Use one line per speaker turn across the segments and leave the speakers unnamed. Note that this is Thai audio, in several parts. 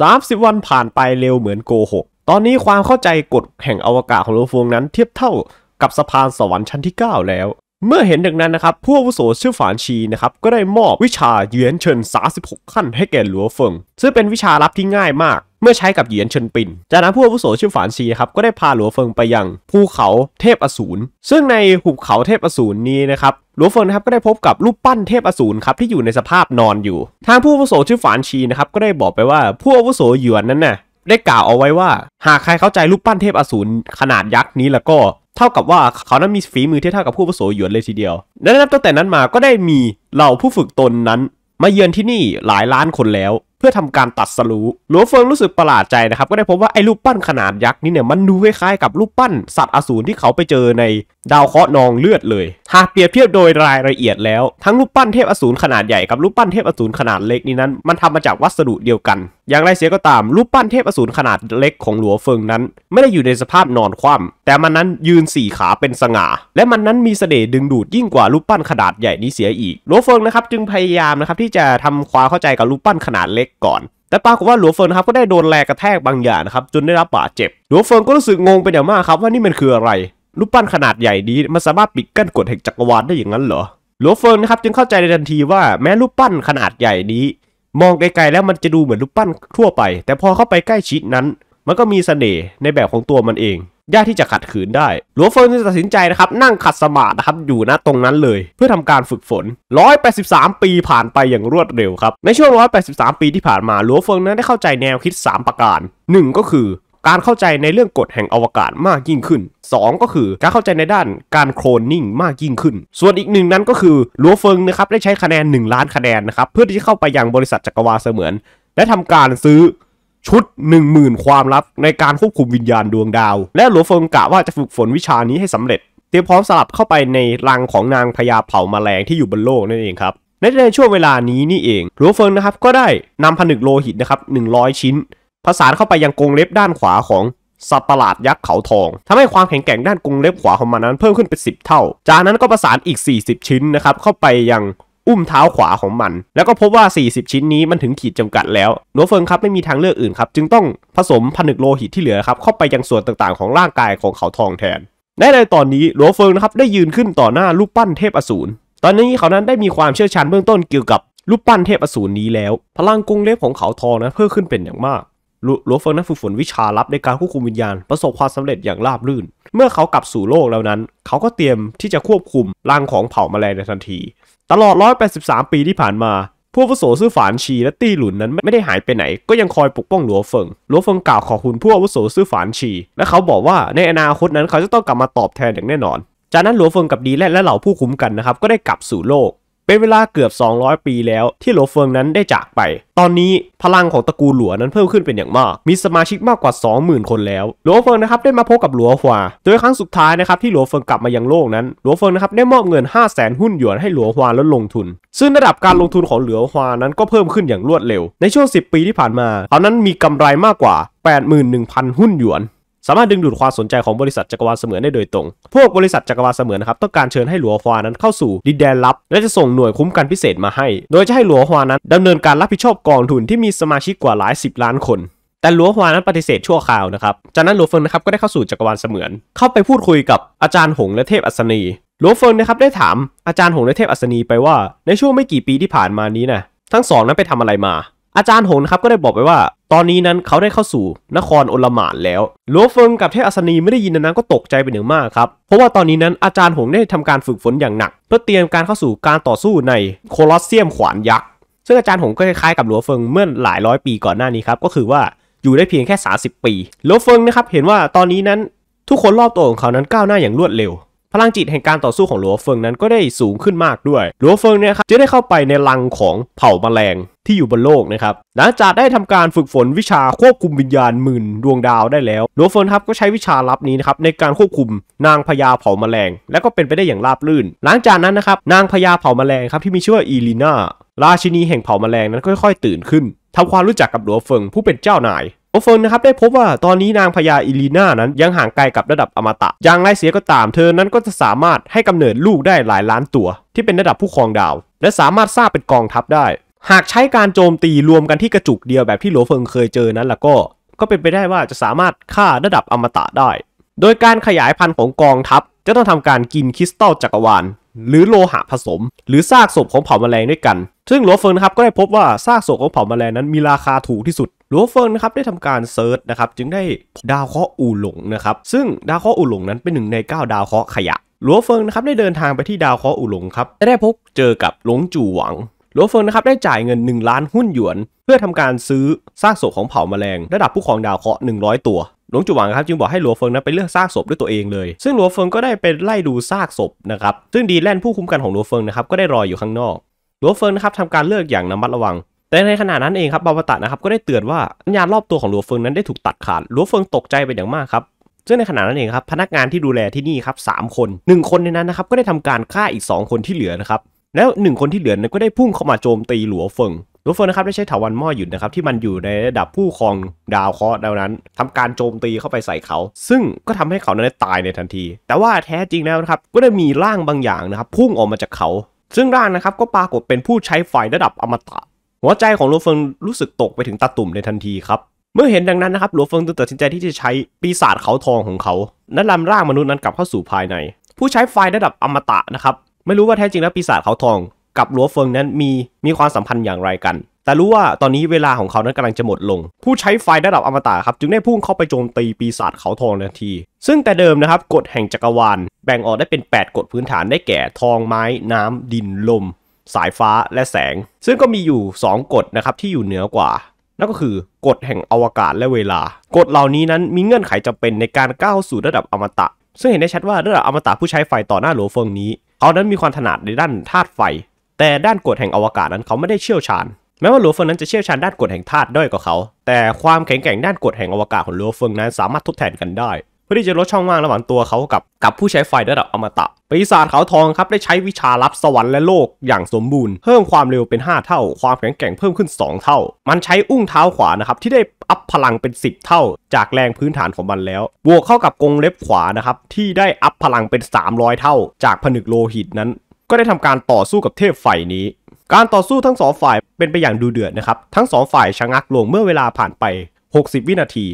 30 วันผ่านไปเร็วเหมือนโกหก ตอนนี้ความเข้าใจกฎแห่งอวกาศของโลฟวงนั้นเทียบเท่ากับสะพานสวรรค์ชั้นที่ 9 แล้ว เมื่อเห็นดังนั้นนะครับผู้อาวุโสชื่อฝานชีนะครับก็ได้มอบวิชาเยียนเชิญ36 ขั้นให้แก่หลัวเฟิงซึ่งเป็นวิชาลับที่ง่ายมาก เมื่อใช้กับเยียนเชิญปิน จากนั้นผู้อาวุโสชื่อฝานชีครับก็ได้พาหลัวเฟิงไปยังภูเขาเทพอสูรซึ่งในหุบเขาเทพอสูรนี้นะครับหลวงเฟิ์นะครับก็ได้พบกับรูปปั้นเทพอสูรครับที่อยู่ในสภาพนอนอยู่ ทางผู้อาวุโสชื่อฝานชีนะครับก็ได้บอกไปว่าผู้อาวุโสหยวนนั้นน่ะได้กล่าวเอาไว้ว่า หากใครเข้าใจรูปปั้นเทพอสูรขนาดยักษ์นี้แล้วก็เท่ากับว่า เขานั้นมีฝีมือเทียบเท่ากับผู้วุโสหยวนเลยทีเดียวและนับตั้งแต่นั้นมาก็ได้มีเหล่าผู้ฝึกตนนั้นมาเยือนที่นี่หลายล้านคนแล้วพื่อทำการตัดสรู้หลวงเฟิงรู้สึกประหลาดใจนะครับ ก็ได้พบว่าไอ้รูปปั้นขนาดยักษ์นี่เนี่ย มันดูคล้ายๆกับรูปปั้นสัตว์อสูรที่เขาไปเจอในดาวเคราะห์นองเลือดเลย หากเปรียบเทียบโดยรายละเอียดแล้ว ทั้งรูปปั้นเทพอสูรขนาดใหญ่กับรูปปั้นเทพอสูรขนาดเล็กนี้นั้น มันทำมาจากวัสดุเดียวกัน อย่างไรเสียก็ตาม รูปปั้นเทพอสูรขนาดเล็กของหลัวเฟิงนั้น ไม่ได้อยู่ในสภาพนอนคว่ำแต่มันนั้นยืนสี่ขาเป็นสง่า และมันนั้นมีเสน่ห์ดึงดูดยิ่งกว่ารูปปั้นขนาดใหญ่นี้เสียอีกหลัวเฟิงนะครับจึงพยายามนะครับที่จะทำความเข้าใจกับรูปปั้นขนาดเล็กก่อนแต่ปรากฏว่าหลัวเฟินครับก็ได้โดนแรงกระแทกบางอย่างนะครับจนได้รับบาดเจ็บหลัวเฟินก็รู้สึกงงเป็นอย่างมากครับ ว่านี่มันคืออะไร รูปปั้นขนาดใหญ่นี้มันสามารถปิดกั้นกฎแห่งจักรวาลได้อย่างนั้นเหรอหลัวเฟินนะครับจึงเข้าใจในทันทีว่าแม้รูปปั้นขนาดใหญ่นี้ มองไกลๆ แล้วมันจะดูเหมือนรูปปั้นทั่วไป แต่พอเข้าไปใกล้ชิดนั้น มันก็มีเสน่ห์ในแบบของตัวมันเองยากที่จะขัดขืนได้หลวงเฟิง์นตัดสินใจนะครับนั่งขัดสมาธินะครับอยู่ณตรงนั้นเลย เพื่อทำการฝึกฝน 183 ปีผ่านไปอย่างรวดเร็วครับ ในช่วง183 ปีที่ผ่านมาหลวงเฟิงนั้นได้เข้าใจแนวคิด 3 ประการ 1 ก็คือการเข้าใจในเรื่องกฎแห่งอวกาศมากยิ่งขึ้น 2 ก็คือการเข้าใจในด้านการโคลนนิ่งมากยิ่งขึ้น ส่วนอีกหนึ่งนั้นก็คือลัวเฟิงนะครับได้ใช้คะแนน1ล้านคะแนนนะครับเพื่อที่จะเข้าไปยังบริษัทจักรวาลเสมือน และทำการซื้อชุด10,000ความลับในการควบคุมวิญญาณดวงดาวและหลวงเฟิงกะว่าจะฝึกฝนวิชานี้ให้สำเร็จ เตรียมพร้อมสลับเข้าไปในรังของนางพญาเผ่ามาแมลงที่อยู่บนโลกนั่นเองครับในในช่วงเวลานี้นี่เอง หลวงเฟิงนะครับก็ได้นำผนึกโลหิตนะครับ100 ชิ้นผสานเข้าไปยังกรงเล็บด้านขวาของสัตว์ประหลาดยักษ์เขาทอง ทำให้ความแข็งแกร่งด้านกรงเล็บขวาของมันนั้นเพิ่มขึ้นเป็น 10 เท่า จากนั้นก็ประสานอีก 40 ชิ้นนะครับเข้าไปยังอุ้มเท้าขวาของมัน แล้วก็พบว่า 40 ชิ้นนี้มันถึงขีดจำกัดแล้วหนัเฟิงครับไม่มีทางเลือกอื่นครับ จึงต้องผสมผนึกโลหิตที่เหลือครับ เข้าไปยังส่วนต่างๆของร่างกายของเขาทองแทน ในในตอนนี้หนัเฟิงนะครับ ได้ยืนขึ้นต่อหน้ารูปปั้นเทพอสูร ตอนนี้เขานั้นได้มีความเชี่ยวชาญเบื้องต้นเกี่ยวกับรูปปั้นเทพอสูรนี้แล้ว พลังกรงเล็บของเขาทองนะเพิ่มขึ้นเป็นอย่างมากหลวงเฟิงนั้นฝึกฝนวิชาลับในการควบคุมวิญญาณประสบความสำเร็จอย่างราบรื่น เมื่อเขากลับสู่โลกแล้วนั้น เขาก็เตรียมที่จะควบคุมร่างของเผ่าแมลงในทันที ตลอด 183 ปีที่ผ่านมาผู้วุโสซื่อฝานชีและตี้หลุนนั้นไม่ได้หายไปไหน ก็ยังคอยปกป้องหลัวเฟิง หลัวเฟิงกล่าวขอบคุณผู้วุโสซื่อฝานชีและเขาบอกว่าในอนาคตนั้นเขาจะต้องกลับมาตอบแทนอย่างแน่นอนจากนั้นหลัวเฟิงกับดีแลนและเหล่าผู้คุ้มกันนะครับก็ได้กลับสู่โลกเป็นเวลาเกือบ 200 ปีแล้วที่หลัวเฟิงนั้นได้จากไป ตอนนี้พลังของตระกูลหลัวนั้นเพิ่มขึ้นเป็นอย่างมาก มีสมาชิกมากกว่า 20,000 คนแล้ว หลัวเฟิงนะครับได้มาพบกับหลัวฮวา โดยครั้งสุดท้ายนะครับที่หลัวเฟิงกลับมายังโลกนั้น หลัวเฟิงนะครับได้มอบเงิน 5 0 0แสนหุ้นหยวนให้หลัวฮวาลดลงทุน ซึ่งระดับการลงทุนของหลัวฮวานั้นก็เพิ่มขึ้นอย่างรวดเร็ว ในช่วง10 ปีที่ผ่านมาเขานั้นมีกำไรมากกว่า 81,000 หุ้นหยวนสามารถดึงดูดความสนใจของบริษัทจักรวาลเสมือนได้โดยตรง พวกบริษัทจักรวาลเสมือนนะครับต้องการเชิญให้หลัวฮวานั้นเข้าสู่ดินแดนลับและจะส่งหน่วยคุ้มกันพิเศษมาให้ โดยจะให้หลัวฮวานั้น ดำเนินการรับผิดชอบกองทุนที่มีสมาชิกกว่าหลายสิบล้านคน แต่หลัวฮวานั้นปฏิเสธชั่วคราวนะครับ จากนั้นหลัวเฟิงนะครับก็ได้เข้าสู่จักรวาลเสมือน เข้าไปพูดคุยกับอาจารย์หงและเทพอัศนีหลัวเฟิงนะครับได้ถาม อาจารย์หงและเทพอัศนีไปว่า ในช่วงไม่กี่ปีที่ผ่านมานี้นะทั้งสองนั้นไปทำอะไรมาอาจารย์หงนะครับก็ได้บอกไปว่าตอนนี้นั้นเขาได้เข้าสู่นครโอลมานแล้วหลวงเฟิงกับเทพอัศนีไม่ได้ยินนั้นก็ตกใจไปหนึ่งมากครับเพราะว่าตอนนี้นั้น อาจารย์หงได้ทำการฝึกฝนอย่างหนัก เพื่อเตรียมการเข้าสู่การต่อสู้ในโคลอสเซียมขวานยักษ์ซึ่งอาจารย์หงก็คล้ายๆกับหลวงเฟิงเมื่อหลายร้อยปีก่อนหน้านี้ครับก็คือว่าอยู่ได้เพียงแค่ 30 ปีหลวงเฟิงนะครับเห็นว่าตอนนี้นั้นทุกคนรอบตัวของเขานั้นก้าวหน้าอย่างรวดเร็วพลังจิตแห่งการต่อสู้ของหลัวเฟิง นั้นก็ได้สูงขึ้นมากด้วย หลัวเฟิงเนี่ยครับจะได้เข้าไปในรังของเผ่าแมลงที่อยู่บนโลกนะครับ หลังจากได้ทำการฝึกฝนวิชาควบคุมวิญญาณหมื่นดวงดาวได้แล้วหลัวเฟิงครับก็ใช้วิชาลับนี้นะครับในการควบคุมนางพญาเผ่าแมลง และก็เป็นไปได้อย่างราบรื่น หลังจากนั้นนะครับนางพญาเผ่าแมลงครับที่มีชื่อว่าอีลีนาราชินีแห่งเผ่าแมลงนั้นค่อย ๆ ตื่นขึ้นทำความรู้จักกับหลัวเฟิงผู้เป็นเจ้านายโอเฟิงนะครับ ได้พบว่าตอนนี้นางพญาอิลีนานั้นยังห่างไกลกับระดับอมตะอย่างไรเสียก็ตามเธอนั้นก็จะสามารถให้กำเนิดลูกได้หลายล้านตัว ที่เป็นระดับผู้ครองดาว และสามารถสร้างเป็นกองทัพได้ หากใช้การโจมตีรวมกันที่กระจุกเดียวแบบที่โหลเฟิงเคยเจอนั้นล่ะก็ ก็เป็นไปได้ว่าจะสามารถฆ่าระดับอมตะได้ โดยการขยายพันธุ์ของกองทัพจะต้องทำการกินคริสตัลจักรวาลหรือโลหะผสม หรือซากศพของเผ่าแมลงด้วยกันซึ่งหลัวเฟิงนะครับก็ได้พบว่าซากศพของเผ่าแมลงนั้นมีราคาถูกที่สุดหลัวเฟิงนะครับได้ทำการเซิร์ชนะครับจึงได้ดาวเคราะห์อู่หลงนะครับซึ่งดาวเคราะห์อู่หลงนั้นเป็นหนึ่งใน 9 ดาวเคราะห์ขยะหลัวเฟิงนะครับได้เดินทางไปที่ดาวเคราะห์อู่หลงครับได้พบเจอกับหลงจู่หวังหลัวเฟิงนะครับได้จ่ายเงิน 1 ล้านหุ้นหยวน เพื่อทำการซื้อซากศพของเผ่าแมลง ระดับผู้ครองดาวเคราะห์100 ตัวหลวงจู่หวังครับ จึงบอกให้หลัวเฟิงนั้นไปเลือกซากศพด้วยตัวเองเลยซึ่งหลัวเฟิงก็ได้ไปไล่ดูซากศพนะครับซึ่งดีแลนผู้คุ้มกันของหลัวเฟิงนะครับก็ได้รออยู่ข้างนอกหลวงเฟิงนะครับทำการเลิกอย่างระมัดระวัง แต่ในขณะนั้นเองครับบาวตะนะครับ ก็ได้เตือนว่าสัญญาณรอบตัวของหลวงเฟิงนั้นได้ถูกตัดขาดหลวงเฟิงตกใจเป็นอย่างมากครับ ซึ่งในขณะนั้นเองครับพนักงานที่ดูแลที่นี่ครับสามคนหนึ่งคนในนั้นนะครับก็ได้ทำการฆ่าอีก 2 คนที่เหลือนะครับแล้วหนึ่งคนที่เหลือนั้นก็ได้พุ่งเข้ามาโจมตีหลวเฟิงหลวเฟิงนะครับได้ใช้ถาวรหม้อหยุดนะครับที่มันอยู่ในระดับผู้ครองดาวเคราะห์ดาวนั้น ทำการโจมตีเข้าไปใส่เขา ซึ่งก็ทำให้เขานั้นตายในทันที แต่ว่าแท้จริงแล้วนะครับก็ได้มีร่างบางอย่างนะครับพุ่งออกมาจากเขาซึ่งร่างนะครับก็ปรากฏเป็นผู้ใช้ไฟระดับอมตะ หัวใจของโลเฟิงรู้สึกตกไปถึงตาตุ่มในทันทีครับเมื่อเห็นดังนั้นนะครับโลเฟิงตัดสินใจที่จะใช้ปีศาจเขาทองของเขา นั้นลำร่างมนุษย์นั้นกลับเข้าสู่ภายใน ผู้ใช้ไฟระดับอมตะนะครับไม่รู้ว่าแท้จริงแล้วปีศาจเขาทอง กับโลัวเฟิงนั้นมีมีความสัมพันธ์อย่างไรกันแต่รู้ว่าตอนนี้เวลาของเขานั้นกำลังจะหมดลง ผู้ใช้ไฟระดับอมตะครับ จึงได้พุ่งเข้าไปโจมตีปีศาจเขาทองทันที ซึ่งแต่เดิมนะครับกฎแห่งจักรวาลแบ่งออกได้เป็น 8กฎพื้นฐานได้แก่ทองไม้น้ำดินลม สายฟ้าและแสง ซึ่งก็มีอยู่ 2กฎนะครับที่อยู่เหนือกว่า นั่นก็คือกฎแห่งอวกาศและเวลากฎเหล่านี้นั้นมีเงื่อนไขจำเป็นในการก้าวสู่ระดับอมตะ ซึ่งเห็นได้ชัดว่าระดับอมตะผู้ใช้ไฟต่อหน้าหลวเฟิงนี้ เขานั้นมีความถนัดในด้านธาตุไฟ แต่ด้านกฎแห่งอวกาศนั้นเขาไม่ได้เชี่ยวชาญแม้ว่าหลัวเฟิงนั้นจะเชี่ยวชาญด้านกฎแห่งธาตุด้อยกว่าเขา แต่ความแข็งแกร่งด้านกฎแห่งอวกาศของหลัวเฟิงนั้น สามารถทดแทนกันได้ เพื่อที่จะลดช่องว่างระหว่างตัวเขากับ กับผู้ใช้ไฟระดับอมตะปีศาจขาวทองครับได้ใช้วิชาลับสวรรค์และโลกอย่างสมบูรณ์ เพิ่มความเร็วเป็น 5 เท่า ความแข็งแกร่งเพิ่มขึ้น 2 เท่า มันใช้อุ้งเท้าขวานะครับที่ได้อัพพลังเป็น 10 เท่า จากแรงพื้นฐานของมันแล้ว บวกเข้ากับกงเล็บขวานะครับที่ได้อัพพลังเป็น 300 เท่า จากผนึกโลหิตนั้น ก็ได้ทำการต่อสู้กับเทพไฟนี้การต่อสู้ทั้งสองฝ่ายเป็นไปอย่างดูเดือดนะครับทั้งสองฝ่ายชะงักลงเมื่อเวลาผ่านไป 60 วินาที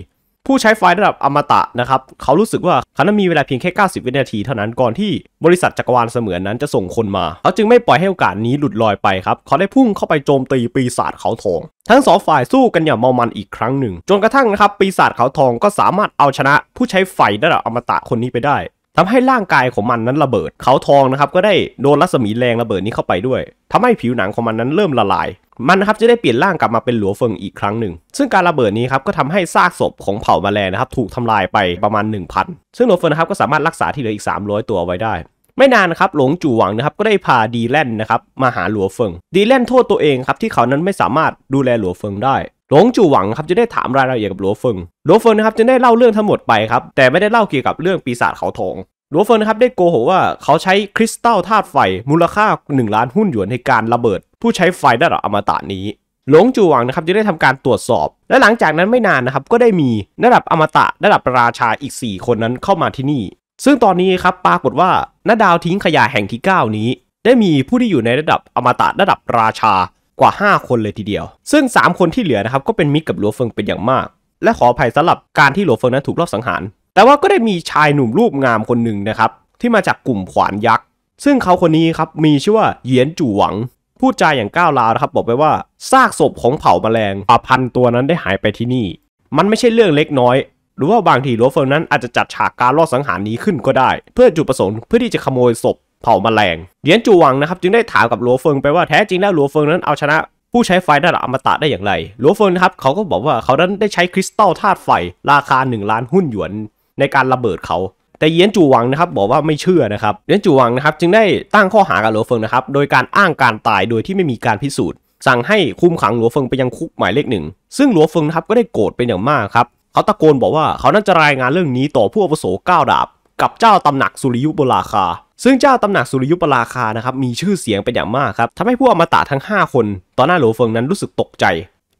ผู้ใช้ไฟระดับอมตะนะครับเขารู้สึกว่าเขานั้นมีเวลาเพียงแค่ 90 วินาทีเท่านั้นก่อนที่บริษัทจักรวาลเสมือนนั้นจะส่งคนมาเขาจึงไม่ปล่อยให้โอกาสนี้หลุดลอยไปครับเขาได้พุ่งเข้าไปโจมตีปีศาจเขาทอง ทั้งสองฝ่ายสู้กันอย่างเมามันอีกครั้งหนึ่ง จนกระทั่งนะครับปีศาจเขาทองก็สามารถเอาชนะ ผู้ใช้ไฟระดับอมตะคนนี้ไปได้ทำให้ร่างกายของมันนั้นระเบิดเขาทองนะครับก็ได้โดนรัศมีแรงระเบิดนี้เข้าไปด้วย ทำให้ผิวหนังของมันนั้นเริ่มละลาย มันนะครับจะได้เปลี่ยนร่างกลับมาเป็นหลัวเฟิงอีกครั้งหนึ่งซึ่งการระเบิดนี้ครับก็ทำให้ซากศพของเผ่ามาแนะครับถูกทำลายไปประมาณ1000ซึ่งหลัวเฟิงนะครับก็สามารถรักษาที่เหลืออีก 300 ตัวไว้ได้ไม่นานนะครับหลงจู่หวังนะครับก็ได้พาดีแลนนะครับมาหาหลัวเฟิงดีแลนโทษตัวเองครับที่เขานั้นไม่สามารถดูแลหลัวเฟิงได้ หลงจู่หวังครับจะได้ถามรายละเอียดกับหลัวเฟิงหลัวเฟิงนะครับจะได้เล่าเรื่องทั้งหมดไปครับแต่ไม่ได้เล่าเกี่ยวกับเรื่องปีศาจเขาทองหลัวเฟิงนะครับได้โกหกว่า เขาใช้คริสตัลธาตุไฟมูลค่า 1 ล้านหุ้นหยวนในการระเบิด ผู้ใช้ไฟได้หรออมตะนี้ หลงจูหวังนะครับจะได้ทำการตรวจสอบ และหลังจากนั้นไม่นานนะครับก็ได้มีระดับอมตะระดับราชาอีก 4 คนนั้นเข้ามาที่นี่ซึ่งตอนนี้ครับปรากฏว่าหน้าดาวทิ้งขยะแห่งที่ 9 นี้ ได้มีผู้ที่อยู่ในระดับอมตะระดับราชากว่า 5 คนเลยทีเดียว ซึ่ง 3 คนที่เหลือนะครับก็เป็นมิตรกับหลวงเฟิงเป็นอย่างมาก และขออภัยสำหรับการที่หลวงเฟิงนั้นถูกลอบสังหาร แต่ว่าก็ได้มีชายหนุ่มรูปงามคนหนึ่งนะครับที่มาจากกลุ่มขวานยักษ์ซึ่งเขาคนนี้ครับมีชื่อว่าเหยียนจู่หวัง พูดจาอย่างก้าวร้าวนะครับบอกไปว่าซากศพของเผ่าแมลงป่าพันตัวนั้นได้หายไปที่นี่ มันไม่ใช่เรื่องเล็กน้อยหรือว่าบางทีลัวเฟิงนั้นอาจจะจัดฉากการลอบสังหารนี้ขึ้นก็ได้ เพื่อจุดประสงค์เพื่อที่จะขโมยศพเผามาแมลงเรียนจูวังนะครับจึงได้ถามกับหลวเฟิงไปว่าแท้จริงแล้วหลวเฟิงนั้นเอาชนะผู้ใช้ไฟนะดับอมตะได้อย่างไรหลวเฟิงนะครับเขาก็บอกว่าเขานั้นได้ใช้คริสตัลธาตุไฟราคา1ล้านหุ้นหยวนในการระเบิดเขา แต่เยียนจูวังนะครับบอกว่าไม่เชื่อนะครับเยียนจูวังนะครับ จึงได้ตั้งข้อหากับหลวเฟิงนะครับโดยการอ้างการตายโดยที่ไม่มีการพิสูจน์สั่งให้คุมขังหลวเฟิงไปยังคุกหมายเลขหนึ่งซึ่งหลวเฟิงนะครับก็ได้โกรธเป็นอย่างมากครับเขาตะโกนบอกว่าเขานั่นจะรายงานเรื่องนี้ต่อผู้อาวุโสเก้าดาบกับเจ้าตำหนักสุริยุปราคา ซึ่งเจ้าตำหนักสุริยุปราคานะครับมีชื่อเสียงเป็นอย่างมากครับทำให้ผู้อมตะทั้ง 5 คนตอนหน้าหลวงเฟิงนั้นรู้สึกตกใจ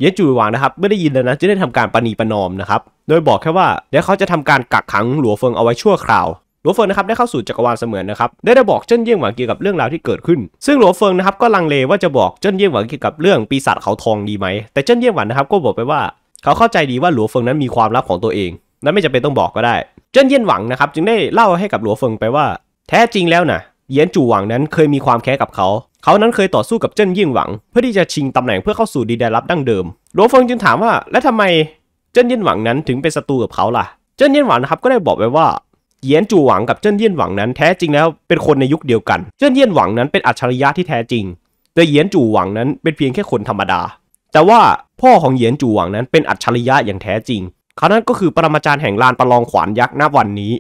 เย็นจูหวางนะครับไม่ได้ยินแล้วนะจึงได้ทำการปณีประนอมนะครับโดยบอกแค่ว่าเดี๋ยวเขาจะทำการกักขังหลวงเฟิงเอาไว้ชั่วคราวหลวงเฟิงนะครับได้เข้าสู่จักรวาลเสมือนนะครับ ได้ได้บอกเจิ้นเยี่ยงหวังเกี่ยวกับเรื่องราวที่เกิดขึ้น ซึ่งหลวงเฟิงนะครับก็ลังเลว่าจะบอกเจิ้นเยี่ยงหวังเกี่ยวกับเรื่องปีศาจเขาทองดีไหมแต่เจิ้นเยี่ยงหวังนะครับก็บอกไปว่าเขาเข้าใจดีว่าหลัวเฟิงนั้นมีความลับของตัวเอง นั้นไม่จำเป็นต้องบอกก็ได้ เจิ้นเยี่ยนหวังนะครับจึงได้เล่าให้กับหลัวเฟิงไปว่า แท้จริงแล้วนะเยียนจู่หวังนั้นเคยมีความแค้นกับเขา เขานั้นเคยต่อสู้กับเจิ้นเยี่ยงหวัง เพื่อที่จะชิงตำแหน่งเพื่อเข้าสู่ดีแดนลับดั้งเดิมหลัวเฟิงจึงถามว่า และทำไมเจิ้นเยี่ยนหวังนั้นถึงเป็นศัตรูกับเขาล่ะ เจิ้นเยี่ยนหวังนะครับก็ได้บอกไว้ว่า เยียนจู่หวังกับเจิ้นเยี่ยนหวังนั้น แท้จริงแล้วเป็นคนในยุคเดียวกัน เจิ้นเยี่ยนหวังนั้นเป็นอัจฉริยะที่แท้จริง แต่เยียนจู่หวังนั้นเป็นเพียงแค่คนธรรมดาแต่ว่าพ่อของเหยียนจู่หวังนั้นเป็นอัจฉริยะอย่างแท้จริง เขานั้นก็คือปรมาจารย์แห่งลานประลองขวานยักษ์ณวันนี้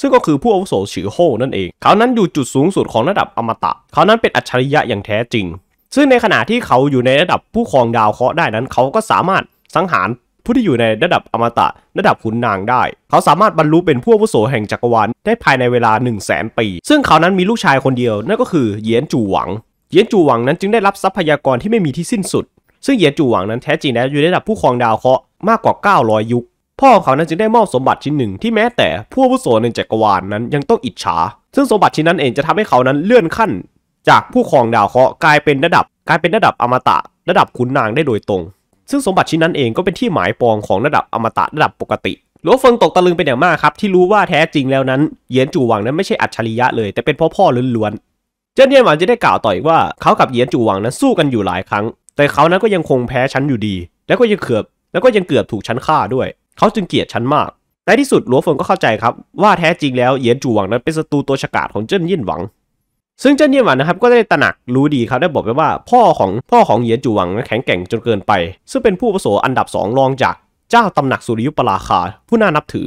ซึ่งก็คือผู้อาวุโสฉือโฮนั่นเอง เขานั้นอยู่จุดสูงสุดของระดับอมตะ เขานั้นเป็นอัจฉริยะอย่างแท้จริง ซึ่งในขณะที่เขาอยู่ในระดับผู้ครองดาวเคราะห์ได้นั้นเขาก็สามารถสังหารผู้ที่อยู่ในระดับอมตะระดับขุนนางได้ เขาสามารถบรรลุเป็นผู้อาวุโสแห่งจักรวาลได้ภายในเวลา 1 0 0 0 0แสนปี ซึ่งเขานั้นมีลูกชายคนเดียวนั่นก็คือเหยียนจู่หวังเหยียนจู่หวังนั้นจึงได้รับทรัพยากรที่ไม่มีที่สิ้นสุดซึ่งเหยียนจู่หวังนั้นแท้จริง แล้วอยู่ในระดับผู้ครองดาวเคราะห์มากกว่า 900 ยุคพ่อของเขานั้นจึงได้มอบสมบัติชิ้นหนึ่งที่แม้แต่ผู้วุโสในจักรวาลนนั้นยังต้องอิจฉา ซึ่งสมบัติชิ้นนั้นเองจะทำให้เขานั้นเลื่อนขั้น จากผู้ครองดาวเคราะห์กลายเป็นระดับกลายเป็นระดับอมตะ ระดับขุนนางได้โดยตรง ซึ่งสมบัติชิ้นนั้นเองก็เป็นที่หมายปองของระดับอมตะระดับปกติ หลวงเฟิงตกตะลึงเป็นอย่างมากครับ ที่รู้ว่าแท้จริงแล้วนั้นเหยียนจู่หวังนั้นไม่ใช่อัจฉริยะเลยแต่เป็นพ่อพ่อล้วนๆเจ้าเนียนหวังจะได้กล่าวต่ออีกว่าเขากับเหยียนจู่หวังนั้นสู้กันอยู่หลายครั้งแต่เขานั้นก็ยังคงแพ้ฉันอยู่ดี แล้วก็ยังเกือบ แล้วก็ยังเกือบถูกฉันฆ่าด้วย เขาจึงเกลียดฉันมากในที่สุดหลัวเฟิงก็เข้าใจครับว่าแท้จริงแล้วเหยียนจูหวังนั้นเป็นศัตรูตัวฉกาจของเจิ้นยิ่นหวัง ซึ่งเจิ้นยิ่นหวังนะครับ ก็ได้ตระหนักรู้ดีครับได้บอกไปว่า พ่อของพ่อของเหยียนจูหวังแข็งแกร่งจนเกินไป ซึ่งเป็นผู้ประสอันดับสองรองจากเจ้าตำหนักสุริยุปราคาผู้น่านับถือ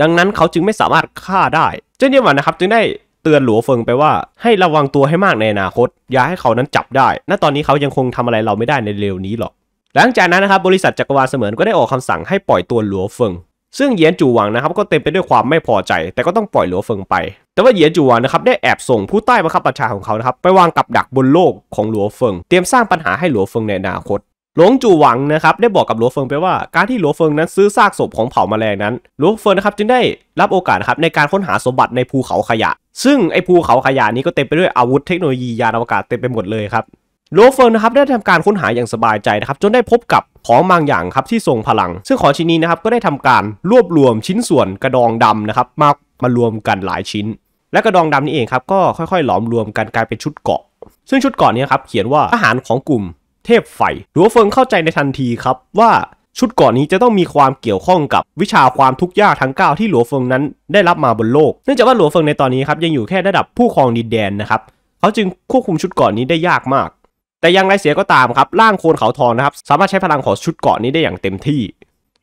ดังนั้นเขาจึงไม่สามารถฆ่าได้เจิ้นย่ยหวังนะครับ จึงได้เตือนหลัวเฟิงไปว่าให้ระวังตัวให้มากในอนาคตอย่าให้เขานั้นจับได้ณตอนนี้เขายังคงทำอะไรเราไม่ได้ในเร็วนี้หรอก หลังจากนั้นนะครับบริษัทจักรวาลเสมือนก็ได้ออกคำสั่งให้ปล่อยตัวหลัวเฟิง ซึ่งเหยียนจูหวังนะครับก็เต็มไปด้วยความไม่พอใจ แต่ก็ต้องปล่อยหลัวเฟิงไป แต่ว่าเหยียนจูหวังนะครับได้แอบส่งผู้ใต้บังคับบัญชาของเขานะครับไปวางกับดักบนโลกของหลัวเฟิงเตรียมสร้างปัญหาให้หลัวเฟิงในอนาคตหลวงจู่หวังนะครับได้บอกกับหลวงเฟิงไปว่าการที่หลวงเฟิงนั้นซื้อซากศพของเผ่าแมลงนั้นหลวงเฟิงนะครับจึงได้รับโอกาสครับในการค้นหาสมบัติในภูเขาขยะ ซึ่งไอภูเขาขยะนี้ก็เต็มไปด้วยอาวุธเทคโนโลยียานอวกาศเต็มไปหมดเลยครับหลวงเฟิงนะครับได้ทำการค้นหาอย่างสบายใจนะครับจนได้พบกับของบางอย่างครับที่ทรงพลัง ซึ่งของชิ้นนี้นะครับก็ได้ทำการรวบรวมชิ้นส่วนกระดองดำนะครับมามารวมกันหลายชิ้น และกระดองดำนี่เองครับก็ค่อยๆหลอมรวมกันกลายเป็นชุดเกาะ ซึ่งชุดเกาะนี้ครับเขียนว่าทหารของกลุ่มเทพไฟหลัวเฟิงเข้าใจในทันทีครับ ว่าชุดก่อนนี้จะต้องมีความเกี่ยวข้องกับวิชาความทุกข์ยากทั้ง 9 ที่หลัวเฟิงนั้นได้รับมาบนโลกเนื่องจากว่าหลัวเฟิงในตอนนี้ครับยังอยู่แค่ระดับผู้ครองดินแดนนะครับเขาจึงควบคุมชุดก่อนนี้ได้ยากมาก แต่อย่างไรเสียก็ตามครับร่างโคนเขาทองนะครับสามารถใช้พลังของชุดเกาะนี้ได้อย่างเต็มที่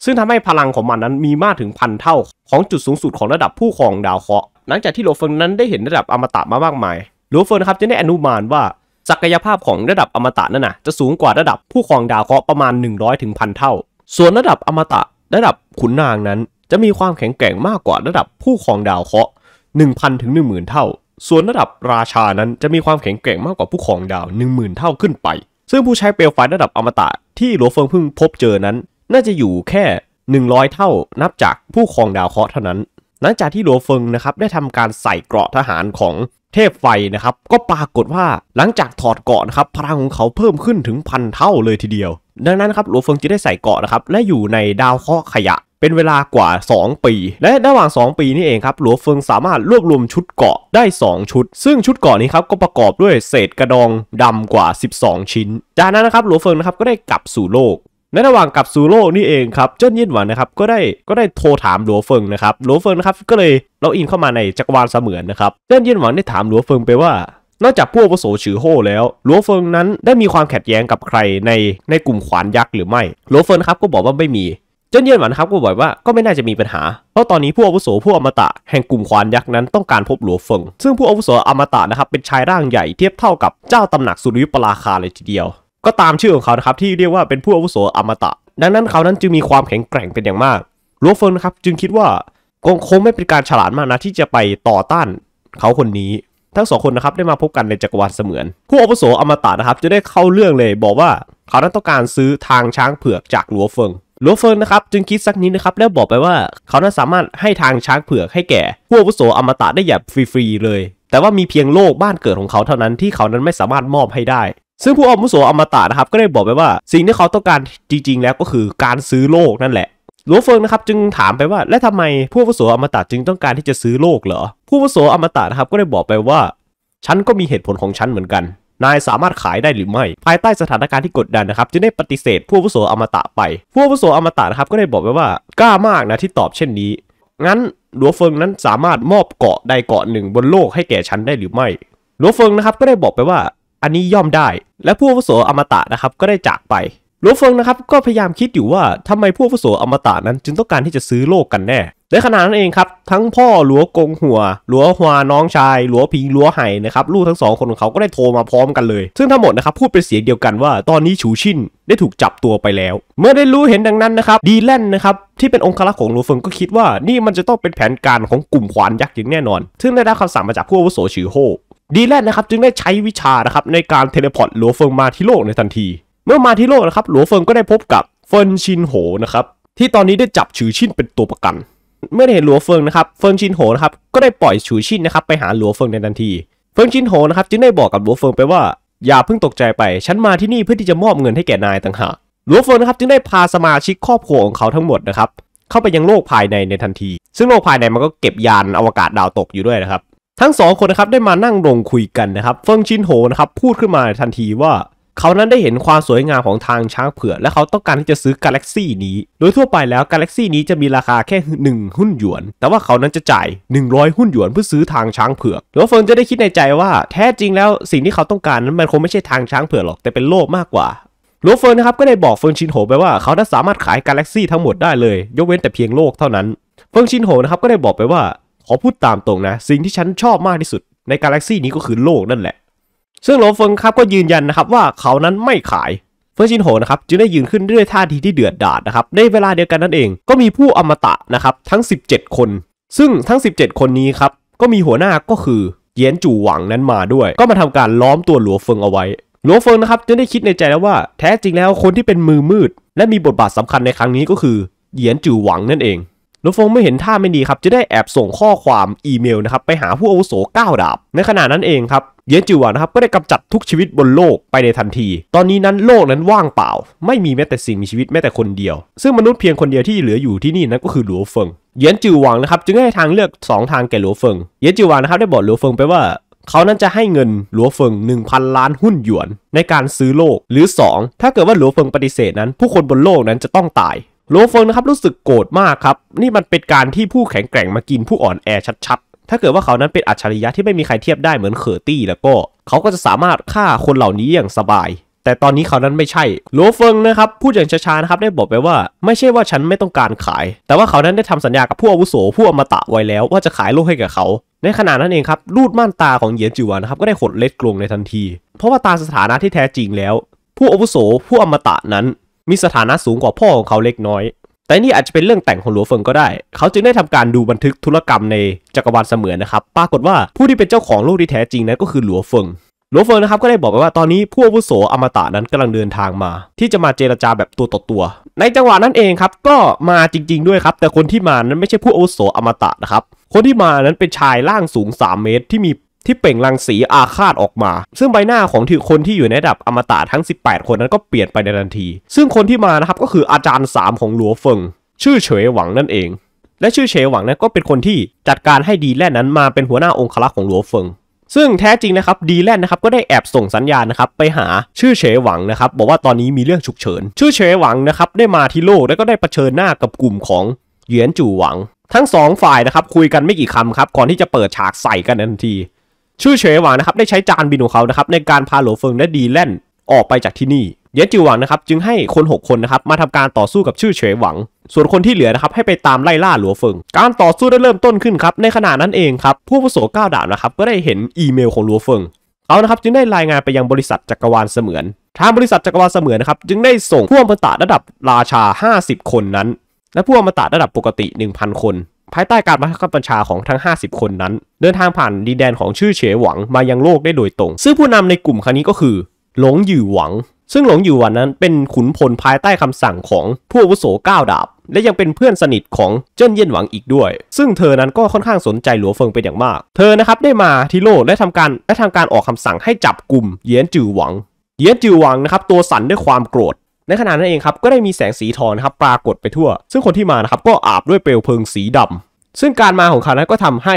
ซึ่งทำให้พลังของมันนั้นมีมากถึงพันเท่าของจุดสูงสุดของระดับผู้ครองดาวเคราะห์หลังจากที่หลัวเฟิงนั้นได้เห็นระดับอมตะมามากมายหลัวเฟิงครับจึงได้อนุมานว่าศักยภาพของระดับอมตะนั่นนะจะสูงกว่าระดับผู้ครองดาวเคราะห์ประมาณ1 0 0ร้อยถึงเท่า ส่วนระดับอมตะระดับขุนนางนั้น จะมีความแข็งแกร่งมากกว่าระดับผู้ครองดาวเคราะห์1,000 ถึงหมื่นเท่า ส่วนระดับราชานั้นจะมีความแข็งแกร่งมากกว่าผู้ครองดาว 10,000 เท่าขึ้นไป ซึ่งผู้ใช้เปลวไฟระดับอมตะที่หลวงเฟิงเพิ่งพบเจอนั้น น่าจะอยู่แค่ 100 เท่านับจากผู้ครองดาวเคราะห์เท่านั้น หลังจากที่หลวงเฟิงนะครับได้ทำการใส่เกราะทหารของเทพไฟนะครับก็ปรากฏว่าหลังจากถอดเกาะนะครับพลังของเขาเพิ่มขึ้นถึงพันเท่าเลยทีเดียว ดังนั้นครับหลวงเฟิงจิได้ใส่เกาะนะครับและอยู่ในดาวเคราะห์ขยะ เป็นเวลากว่า 2 ปี และระหว่าง 2 ปีนี่เองครับหลวงเฟิงสามารถรวบรวมชุดเกาะได้ 2 ชุด ซึ่งชุดเกาะนี้ครับก็ประกอบด้วยเศษกระดองดำกว่า 12 ชิ้นจากนั้นนะครับหลวงเฟิงนะครับก็ได้กลับสู่โลกในระหว่างกับซูโร่นี่เองครับเจ้นเยี่ยนหวันนะครับก็ได้ก็ได้โทรถามหลัวเฟิงนะครับหลัวเฟิงนะครับก็เลยเราอินเข้ามาในจักรวาลเสมือนนะครับเจ้นเยี่ยนหวันได้ถามหลัวเฟิงไปว่า นอกจากพวกวโสฉือโฮแล้วหลัวเฟิงนั้นได้มีความขัดแย้งกับใครในในกลุ่มขวานยักษ์หรือไม่หลัวเฟิงครับก็บอกว่าไม่มีเจ้นเยี่ยนหวันครับก็บอกว่าก็ไม่น่าจะมีปัญหาเพราะตอนนี้ผู้อาวุโสผู้อมตะแห่งกลุ่มควานยักษ์นั้นต้องการพบหลัวเฟิงซึ่งผู้อาวุโสอมตะนะครับเป็นชายร่างใหญ่เทียบเท่ากับเจ้าตำหนักสุริยุปราคาเลยทีเดียวก็ตามชื่อของเขานะครับที่เรียกว่าเป็นผู้อาวุโสอมตะ ดังนั้นเขานั้นจึงมีความแข็งแกร่งเป็นอย่างมากลัวเฟินครับจึงคิดว่าคงไม่เป็นการฉลาดมากนะ ที่จะไปต่อต้านเขาคนนี้ทั้งสองคนนะครับได้มาพบกันในจักรวาลเสมือน ผู้อาวุโสอมตะนะครับจะได้เข้าเรื่องเลยบอกว่าเขานั้นต้องการซื้อทางช้างเผือกจากลัวเฟิงลัวเฟิงนะครับจึงคิดสักนิดนะครับแล้วบอกไปว่า เขานั้นสามารถให้ทางช้างเผือกให้แก่ ผู้อาวุโสอมตะได้อย่างฟรีๆเลย แต่ว่ามีเพียงโลกบ้านเกิดของเขาเท่านั้นที่เขานั้นไม่สามารถมอบให้ได้ซึ่งผู้อาวุโสอมตะนะครับก็ได้บอกไปว่า สิ่งที่เขาต้องการจริงๆ แล้วก็คือการซื้อโลกนั่นแหละ หลวงเฟิงนะครับจึงถามไปว่าและทำไมผู้อาวุโสอมตะจึงต้องการที่จะซื้อโลกเหรอผู้อาวุโสอมตะนะครับก็ได้บอกไปว่าฉันก็มีเหตุผลของฉันเหมือนกัน นายสามารถขายได้หรือไม่ ภายใต้สถานการณ์ที่กดดันนะครับจึงได้ปฏิเสธ ผู้อาวุโสอมตะไป ผู้อาวุโสอมตะนะครับก็ได้บอกไปว่ากล้ามากนะที่ตอบเช่นนี้ งั้นหลวงเฟิงนั้นสามารถมอบเกาะใดเกาะหนึ่งบนโลกให้แก่ฉันได้หรือไม่หลวงเฟิงนะครับก็ได้บอกไปว่าอันนี้ย่อมได้ และผู้อาวุโสอมตะนะครับก็ได้จากไป หลวงเฟิงนะครับก็พยายามคิดอยู่ว่าทำไมผู้อาวุโสอมตะนั้น จึงต้องการที่จะซื้อโลกกันแน่ในขณะนั้นเองครับ ทั้งพ่อหลัวกงหัว หลัวฮวาน้องชาย หลัวพิงหลัวไห่นะครับลูกทั้งสองคนของเขาก็ได้โทรมาพร้อมกันเลย ซึ่งทั้งหมดนะครับพูดเป็นเสียงเดียวกันว่าตอนนี้ฉูชินได้ถูกจับตัวไปแล้ว เมื่อได้รู้เห็นดังนั้นนะครับดีแลนนะครับที่เป็นองครักษ์ของหลวงเฟิงก็คิดว่า นี่มันจะต้องเป็นแผนการของกลุ่มขวานยักษ์อย่างแน่นอน ซึ่งได้รับคำสั่งมาจากผู้อาวุโสชือโฮดีแลนนะครับจึงได้ใช้วิชานะครับในการเทเลพอร์ต หลัวเฟิงมาที่โลกในทันที เมื่อมาที่โลกนะครับหลัวเฟิงก็ได้พบกับเฟินชินโหนะครับ ที่ตอนนี้ได้จับฉือชินเป็นตัวประกันเมื่อได้เห็นหลัวเฟิงนะครับเฟินชินโหนะครับก็ได้ปล่อยฉือชินนะครับไปหาหลัวเฟิงในทันที เฟินชินโหนะครับจึงได้บอกกับหลัวเฟิงไปว่าอย่าเพิ่งตกใจไปฉันมาที่นี่เพื่อที่จะมอบเงินให้แก่นายต่างหากหลวงเฟิงนะครับจึงได้พาสมาชิกครอบครัวของเขาทั้งหมดนะครับเข้าไปยังโลกภายในในทันที ซึ่งโลกภายในมันก็เก็บยานอวกาศดาวตกอยู่ด้วยนะครับทั้งสองคนนะครับได้มานั่งลงคุยกันนะครับเฟิงชินโหนะครับพูดขึ้นมาทันทีว่า เขานั้นได้เห็นความสวยงามของทางช้างเผือก และเขาต้องการที่จะซื้อกาแล็กซี่นี้โดยทั่วไปแล้วกาแล็กซี่นี้จะมีราคาแค่ 1 หุ้นหยวน แต่ว่าเขานั้นจะจ่าย 100 หุ้นหยวนเพื่อซื้อทางช้างเผือกแล้วเฟิงจะได้คิดในใจว่าแท้จริงแล้วสิ่งที่เขาต้องการนั้นมันคงไม่ใช่ทางช้างเผือกหรอกแต่เป็นโลกมากกว่าโลเฟิร์นะครับก็ได้บอกเฟิงชินโหไปว่าเขาจะ้สามารถขายกาแล็กซี่ทั้งหมดได้เลยยกเว้นแต่เพียงโลกเท่านั้นเฟิงชินโหนะครับก็ได้บอกไปว่าขอพูดตามตรงนะสิ่งที่ฉันชอบมากที่สุด ในกาแล็กซี่นี้ก็คือโลกนั่นแหละ ซึ่งโลเฟิงครับก็ยืนยันนะครับว่าเขานั้นไม่ขาย เฟิร์ชินโหนะครับจึงได้ยืนขึ้นด้วยท่าทีที่เดือดดาดนะครับในเวลาเดียวกันนั่นเองก็มีผู้อมตะนะครับทั้ง 17 คน ซึ่งทั้ง 17 คนนี้ครับก็มีหัวหน้าก็คือ เยียนจู่หวังนั้นมาด้วย ก็มาทำการล้อมตัวหลัวเฟิงเอาไว้ หลัวเฟิงนะครับจึงได้คิดในใจแล้วว่าแท้จริงแล้วคนที่เป็นมือมืด และมีบทบาทสำคัญในครั้งนี้ก็คือ เยียนจู่หวังนั่นเองโดฟงไม่เห็นท่าไม่ดีครับจะได้แอบส่งข้อความอีเมลนะครับไปหาผู้อาวุโส9ดาบ ในขณะนั้นเองครับเยนจิวานะครับก็ได้กำจัดทุกชีวิตบนโลกไปในทันที ตอนนี้นั้นโลกนั้นว่างเปล่า ไม่มีแม้แต่สิ่ง มีชีวิตแม้แต่คนเดียว ซึ่งมนุษย์เพียงคนเดียวที่เหลืออยู่ที่นี่นั้นก็คือหลัวเฟิงเยนจิวาวนะครับจึงให้ทางเลือก 2 ทางแก่หลัวเฟิงเยนจิวาวนะครับได้บอกหลัวเฟิงไปว่าเขานั้นจะให้เงินหลัวเฟิง1,000 ล้านหุ้นหยวน ในการซื้อโลกหรือ 2 ถ้าเกิดว่าหลัวเฟิงปฏิเสธนั้น ผู้คนบนโลกนั้นจะต้องตายโลเฟิงนะครับรู้สึกโกรธมากครับ นี่มันเป็นการที่ผู้แข็งแกร่งมากินผู้อ่อนแอชัด ๆ ถ้าเกิดว่าเขานั้นเป็นอัจฉริยะที่ไม่มีใครเทียบได้เหมือนเคอร์ตี้ แล้วก็เขาก็จะสามารถฆ่าคนเหล่านี้อย่างสบาย แต่ตอนนี้เขานั้นไม่ใช่ โลเฟิงนะครับพูดอย่างช้าๆนะครับได้บอกไปว่าไม่ใช่ว่าฉันไม่ต้องการขาย แต่ว่าเขานั้นได้ทำสัญญากับผู้อาวุโสผู้อมตะไว้แล้วว่าจะขายโลกให้กับเขา ในขณะนั้นเองครับลูดม่านตาของเหยียนจิวานะครับก็ได้ขดเล็ดกลงในทันที เพราะว่าตาสถานะที่แท้จริงแล้วผู้อาวุโสผู้อมตะนั้นมีสถานะสูงกว่าพ่อของเขาเล็กน้อย แต่นี่อาจจะเป็นเรื่องแต่งของหลัวเฟิงก็ได้ เขาจึงได้ทำการดูบันทึกธุรกรรมในจักรวาลเสมือนนะครับ ปรากฏว่าผู้ที่เป็นเจ้าของโลกที่แท้จริงนั้นก็คือหลัวเฟิง หลวงเฟิงนะครับก็ได้บอกไปว่าตอนนี้ผู้อาวุโสอมตะนั้นกำลังเดินทางมา ที่จะมาเจรจาแบบตัวต่อตัว ในจังหวะนั้นเองครับก็มาจริง ๆด้วยครับแต่คนที่มานั้นไม่ใช่ผู้อาวุโสอมตะนะครับ คนที่มานั้นเป็นชายร่างสูง 3 เมตร ที่มีที่เปล่งรังสีอาฆาตออกมา ซึ่งใบหน้าของทีคนที่อยู่ในดับอมตะทั้ง 18 คนนั้นก็เปลี่ยนไปในทันที ซึ่งคนที่มานะครับก็คืออาจารย์ 3 ของหลัวเฟิง ชื่อเฉยหวังนั่นเอง และชื่อเฉยหวังนั้นก็เป็นคนที่จัดการให้ดีแลนนั้นมาเป็นหัวหน้าองครักษ์ของหลัวเฟิง ซึ่งแท้จริงนะครับดีแลนนะครับก็ได้แอบส่งสัญญาณนะครับไปหาชื่อเฉยหวังนะครับบอกว่าตอนนี้มีเรื่องฉุกเฉิน ชื่อเฉยหวังนะครับได้มาที่โลกแล้วก็ได้ปเะชิญหน้ากับกลุ่มของเหยียนจู่หวัง ทั้งสองฝ่ายนะครับคุยกันไม่กี่คำครับก่อนที่จะเปิดฉากใส่กันทันทีชื่อเฉยหวางนะครับได้ใช้จานบินของเขานะครับในการพาหลวเฟิงและดีแลนออกไปจากที่นี่ เยจิวหวังนะครับจึงให้คน 6 คนนะครับมาทำการต่อสู้กับชื่อเฉยหวัง ส่วนคนที่เหลือนะครับให้ไปตามไล่ล่าหลัวเฟิงการต่อสู้ได้เริ่มต้นขึ้นครับในขณะนั้นเองครับผู้ประสบก้าวดาบนะครับก็ได้เห็นอีเมลของหลัวเฟิงเขานะครับจึงได้รายงานไปยังบริษัทจักรวาลเสมือน ทางบริษัทจักรวาลเสมือนนะครับจึงได้ส่งพวกอมตาระดับราชา 50 คนนั้นและพวกอมตาระดับปกติ1,000 คนภายใต้การบังคับบัญชาของทั้ง 50 คนนั้น เดินทางผ่านดินแดนของชื่อเฉหวังมายังโลกได้โดยตรงซึ่งผู้นำในกลุ่มครั้งนี้ก็คือ หลงหยู่หวัง ซึ่งหลงหยู่หวังนั้นเป็นขุนพลภายใต้คำสั่งของผู้อาวุโสก้าวดาบ และยังเป็นเพื่อนสนิทของ เจิ้นเยี่ยนหวังอีกด้วย ซึ่งเธอนั้นก็ค่อนข้างสนใจหลัวเฟิงเป็นอย่างมาก เธอ นะครับได้มาที่โลกและทำการและทำการออกคำสั่งให้จับกลุ่ม เยียนจือหวัง เยียนจือหวังนะครับตัวสั่นด้วยความโกรธในขณะนั้นเองครับก็ได้มีแสงสีทองนครับปรากฏไปทั่ว ซึ่งคนที่มานะครับก็อาบด้วยเปลวเพลิงสีดำซึ่งการมาของเขานั้นก็ทำให้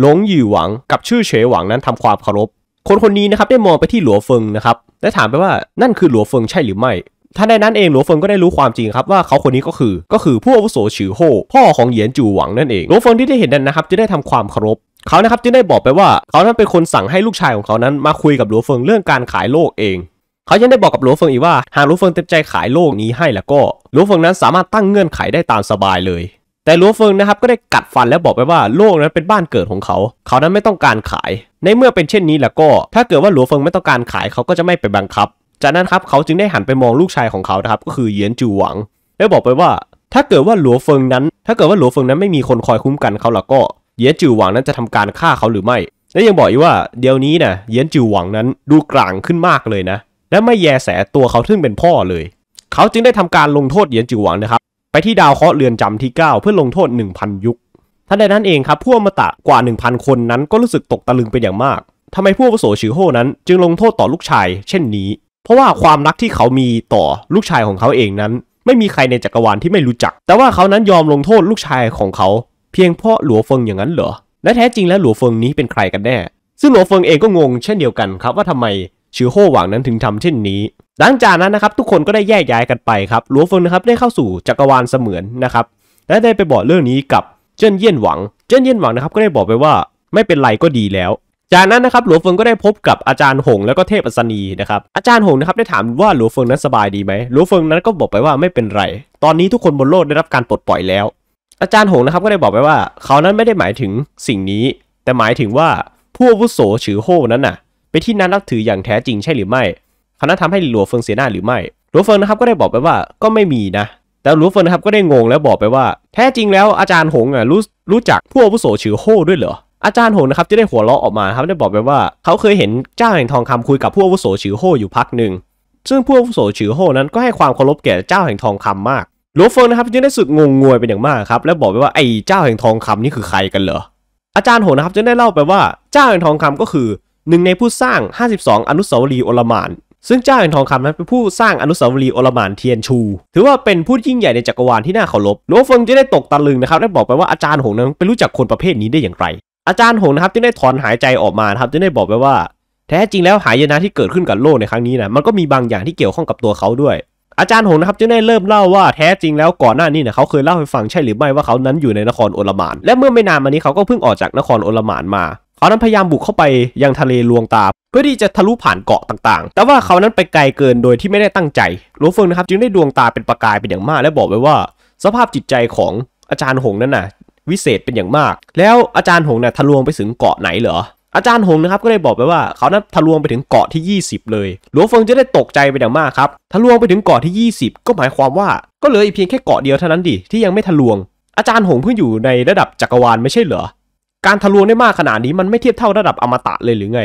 หลงหยู่หวังกับชื่อเฉยหวังนั้นทำความเคารพคนคนนี้นะครับได้มองไปที่หลัวเฟิงนะครับและถามไปว่านั่นคือหลัวเฟิงใช่หรือไม่ท่านในนั้นเองหลัวเฟิงก็ได้รู้ความจริงครับว่า เขาคนนี้ก็คือก็คือผู้อาวุโสฉือโฮพ่อของเหยียนจูหวังนั่นเองหลัวเฟิงที่ได้เห็นนั้นนะครับจะได้ทำความเคารพเขานะครับจึงได้บอกไปว่าเขานั้นเป็นคนสั่งให้ลูกชายของเขานั้นมาคุยกับหลัวเฟิงเรื่องการขายโลกเองเขายังได้บอกกับหลวงเฟิงอีกว่าหากหลวงเฟิงเต็มใจขายโลกนี้ให้แล้วก็หลวงเฟิงนั้นสามารถตั้งเงื่อนไขได้ตามสบายเลย แต่หลวงเฟิงนะครับก็ได้กัดฟันแล้วบอกไปว่าโลกนั้นเป็นบ้านเกิดของเขา เขานั้นไม่ต้องการขายในเมื่อเป็นเช่นนี้แล้วก็ ถ้าเกิดว่าหลวงเฟิงไม่ต้องการขายเขาก็จะไม่ไปบังคับ จากนั้นครับเขาจึงได้หันไปมองลูกชายของเขาครับก็คือเยียนจูหวังได้บอกไปว่าถ้าเกิดว่าหลวงเฟิงนั้น ถ้าเกิดว่าหลวงเฟิงนั้นไม่มีคนคอยคุ้มกันเขาแล้วก็เยียนจูหวังนั้นจะทำการฆ่าเขาหรือไม่ และยังบอกอีกว่าเดี๋ยวนี้นะเยียนจูหวังนั้นดูกลางขึ้นมากเลยนะและไม่แยแสตัวเขาซึ่งเป็นพ่อเลย เขาจึงได้ทำการลงโทษเหยียนจิวหวังนะครับ ไปที่ดาวเคราะห์เรือนจำที่ 9 เพื่อลงโทษ 1,000 ยุคท่านใดนั้นเองครับผู้อมตะกว่า 1,000 คนนั้นก็รู้สึกตกตะลึงเป็นอย่างมาก ทำไมผู้วโสชือโฮนั้นจึงลงโทษต่อลูกชายเช่นนี้ เพราะว่าความรักที่เขามีต่อลูกชายของเขาเองนั้น ไม่มีใครในจักรวาลที่ไม่รู้จัก แต่ว่าเขานั้นยอมลงโทษลูกชายของเขาเพียงเพราะหลัวเฟิงอย่างนั้นเหรอ และแท้จริงแล้วหลัวเฟิงนี้เป็นใครกันแน่ ซึ่งหลัวเฟิงเองก็งงเช่นเดียวกันครับว่าทำไมชื่อโฮหวังนั้นถึงทำเช่นนี้ หลังจากนั้นนะครับ ทุกคนก็ได้แยกย้ายกันไปครับ หลัวเฟิงนะครับได้เข้าสู่จักรวาลเสมือนนะครับ และได้ไปบอกเรื่องนี้กับเจิ้นเยี่ยนหวัง เจิ้นเยี่ยนหวังนะครับก็ได้บอกไปว่าไม่เป็นไรก็ดีแล้ว จากนั้นนะครับหลัวเฟิงก็ได้พบกับอาจารย์หงแล้วก็เทพอัศนีนะครับ อาจารย์หงนะครับได้ถามว่าหลัวเฟิงนั้นสบายดีไหมหลัวเฟิงนั้นก็บอกไปว่าไม่เป็นไร ตอนนี้ทุกคนบนโลกได้รับการปลดปล่อยแล้ว อาจารย์หงนะครับก็ได้บอกไปว่า เขานั้นไม่ได้หมายถึงสิ่งนี้ แต่หมายถึงว่าผู้วุโสฉือโฮนั้นน่ะเป็นที่นั้นนับถืออย่างแท้จริงใช่หรือไม่ั้นทำาให้หลัวเฟิงเสียหน้าหรือไม่ หลัวเฟิงนะครับก็ได้บอกไปว่าก็ไม่มีนะ แต่หลัวเฟิงนะครับก็ได้งง แล้วบอกไปว่า แท้จริงแล้วอาจารย์หงอ่ะรู้รู้จักผู้อาวุโสชื่อโฮด้วยเหรอ อาจารย์หงนะครับจะได้หัวเราะออกมาครับได้บอกไปว่า เขาเคยเห็นเจ้าแห่งทองคำคุยกับผู้อาวุโสชื่อโฮอยู่พักหนึ่งซึ่งผู้อาวุโสชื่อโฮนั้นก็ให้ความเคารพแก่เจ้าแห่งทองคำมาก หลัวเฟิงนะครับจึงได้สึกงงงวยเป็นอย่างมากครับและบอกไปว่าไอ้เจ้าแห่งทองคำนี่คือใครกันเหรออาจารย์หงนะครับจึงได้เล่าไปว่าเจ้าแห่งทองคำก็คือหนึ่งในผู้สร้าง 52 อนุสาวรีย์โอลมาน ซึ่งเจ้าแห่งทองคำนั้นเป็นผู้สร้างอนุสาวรีย์โอลมานเทียนชู ถือว่าเป็นผู้ยิ่งใหญ่ในจักรวาลที่น่าเคารพโนเฟิงจะได้ตกตะลึงนะครับได้บอกไปว่าอาจารย์หงนั้นไปรู้จักคนประเภทนี้ได้อย่างไร อาจารย์หงนะครับจึงได้ถอนหายใจออกมาครับจึงได้บอกไปว่าแท้จริงแล้วหายนะที่เกิดขึ้นกับโลกในครั้งนี้นะมันก็มีบางอย่างที่เกี่ยวข้องกับตัวเขาด้วยอาจารย์หงนะครับจึงได้เริ่มเล่าว่าแท้จริงแล้วก่อนหน้านี้เนี่ยเขาเคยเล่าให้ฟังใช่หรือไม่ว่าเขานั้นอยู่ในนครโอลมาน และเมื่อไม่นานมานี้เขาก็เพิ่งออกจากนครโอลมานมาเขานั้นพยายามบุกเข้าไปยังทะเลลวงตาเพื่อที่จะทะลุผ่านเกาะต่างๆ แต่ว่าเขานั้นไปไกลเกินโดยที่ไม่ได้ตั้งใจหลวงเฟิงนะครับ จึงได้ดวงตาเป็นประกายเป็นอย่างมาก และบอกไว้ว่า สภาพจิตใจของอาจารย์หงนั้นน่ะวิเศษเป็นอย่างมาก แล้วอาจารย์หงนะ่ะทะลวงไปถึงเกาะไหนเหรออาจารย์หงนะครับก็ได้บอกไปว่าเขานั้นทะลวงไปถึงเกาะที่ 20 เลยหลวงเฟิงจะได้ตกใจไปอย่างมากครับทะลวงไปถึงเกาะที่ 20 ก็หมายความว่า ก็เหลืออีกเพียงแค่เกาะเดียวเท่านั้นดิที่ยังไม่ทะลวง อาจารย์หงเพิ่งอยู่ในระดับจักรวาลไม่ใช่เหรอการทะลวงได้มากขนาดนี้มันไม่เทียบเท่าระดับอมตะเลยหรือไง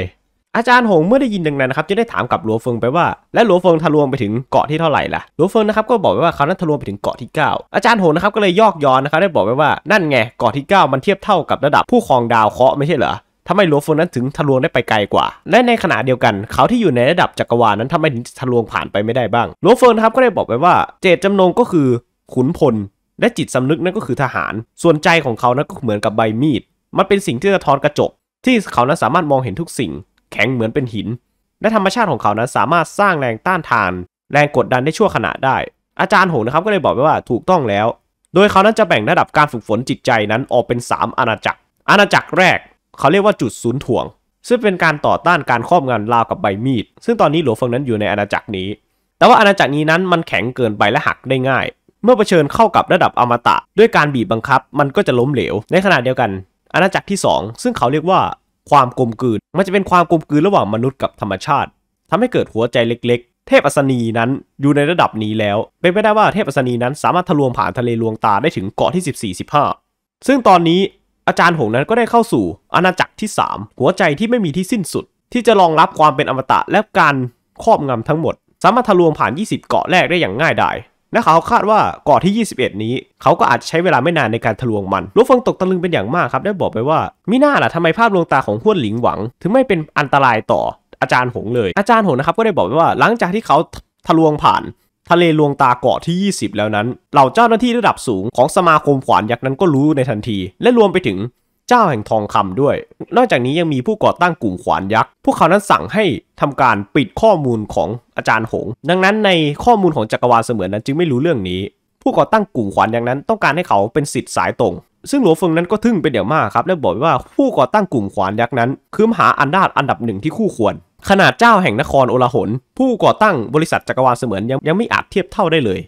อาจารย์หงเมื่อได้ยินดังนั้นนะครับจะได้ถามกับหลวงเฟิงไปว่าและหลวงเฟิงทะลวงไปถึงเกาะที่เท่าไหร่ล่ะหลวงเฟิงนะครับก็บอกไปว่าเขานั้นทะลวงไปถึงเกาะที่ 9 อาจารย์หงนะครับก็เลยยอกย้อนนะครับได้บอกไปว่านั่นไงเกาะที่ 9 มันเทียบเท่ากับระดับผู้ครองดาวเคราะห์ไม่ใช่เหรอทาไมหลวง์นนั้นถึงทะลวงได้ไปไกลกว่า และในขณะเดียวกันเขาที่อยู่ในระดับจักรวาลนั้นทำไมถึงทะลวงผ่านไปไม่ได้บ้างหลวง์นครับก็ได้บอกไปว่าเจตจำนงก็คือขุนพลและจิตสำนึกนั่นก็คือทหาร ส่วนใจของเขานั้นก็เหมือนกับใบมีด มันเป็นสิ่งที่สะท้อนกระจก ที่เขานั้นสามารถมองเห็นทุกสิ่ง แข็งเหมือนเป็นหิน และธรรมชาติของเขานั้นสามารถสร้างแรงต้านทาน แรงกดดันได้ชั่วขณะได้ อาจารย์หงนะครับก็เลยบอกไปว่าถูกต้องแล้ว โดยเขานั้นจะแบ่งระดับการฝึกฝนจิตใจนั้นออกเป็น 3 อาณาจักร อาณาจักรแรกเขาเรียกว่าจุดศูนย์ถ่วง ซึ่งเป็นการต่อต้านการครอบงำราวกับใบมีดซึ่งตอนนี้หลัวเฟิงนั้นอยู่ในอาณาจักรนี้ แต่ว่าอาณาจักรนี้นั้นมันแข็งเกินไปและหักได้ง่าย เมื่อเผชิญเข้ากับระดับอมตะ ด้วยการบีบบังคับมันก็จะล้มเหลว ในขณะเดียวกัน อาณาจักรที่ 2 ซึ่งเขาเรียกว่าความกลมกลืนมันจะเป็นความกลมกลืนระหว่างมนุษย์กับธรรมชาติ ทำให้เกิดหัวใจเล็กๆ เทพอัศนีนั้นอยู่ในระดับนี้แล้วเป็นไปได้ว่าเทพอัศนีนั้นสามารถทะลวงผ่านทะเลลวงตาได้ถึงเกาะที่14-15ซึ่งตอนนี้อาจารย์หงนั้นก็ได้เข้าสู่ อาณาจักรที่ 3 หัวใจที่ไม่มีที่สิ้นสุด ที่จะรองรับความเป็นอมตะ และการครอบงำทั้งหมดสามารถทะลวงผ่าน 20 เกาะแรกได้อย่างง่ายดายรับเขาคาดว่าเกาะที่ 21 นี้ เขาก็อาจใช้เวลาไม่นานในการทะลวงมันลูกฟังตกตะลึงเป็นอย่างมากครับได้บอกไปว่ามิน่าล่ะทำไมภาพลวงตาของห้วนหลิงหวัง ถึงไม่เป็นอันตรายต่ออาจารย์หงเลย อาจารย์หงนะครับก็ได้บอกไปว่าหลังจากที่เขาทะลวงผ่านทะเลลวงตาเกาะที่ 20 แล้วนั้นเหล่าเจ้าหน้าที่ระดับสูงของสมาคมขวานยักษ์นั้นก็รู้ในทันที และรวมไปถึงเจ้าแห่งทองคำด้วย นอกจากนี้ยังมีผู้ก่อตั้งกลุ่มขวานยักษ์พวกเขานั้นสั่งให้ทำการปิดข้อมูลของอาจารย์หง ดังนั้นในข้อมูลของจักรวาลเสมือนนั้นจึงไม่รู้เรื่องนี้ ผู้ก่อตั้งกลุ่มขวานยักษ์นั้น ต้องการให้เขาเป็นสิทธิ์สายตรง ซึ่งหลวเฟิงนั้นก็ทึ่งเป็นอย่างมากครับ และบอกว่าผู้ก่อตั้งกลุ่มขวานยักษ์นั้นคือมหาอันดาดอันดับหนึ่งที่คู่ควรขนาดเจ้าแห่งนครโอลาหน ผู้ก่อตั้งบริษัทจักรวาลเสมือนยังยังไม่อาจเทียบเท่าได้เลย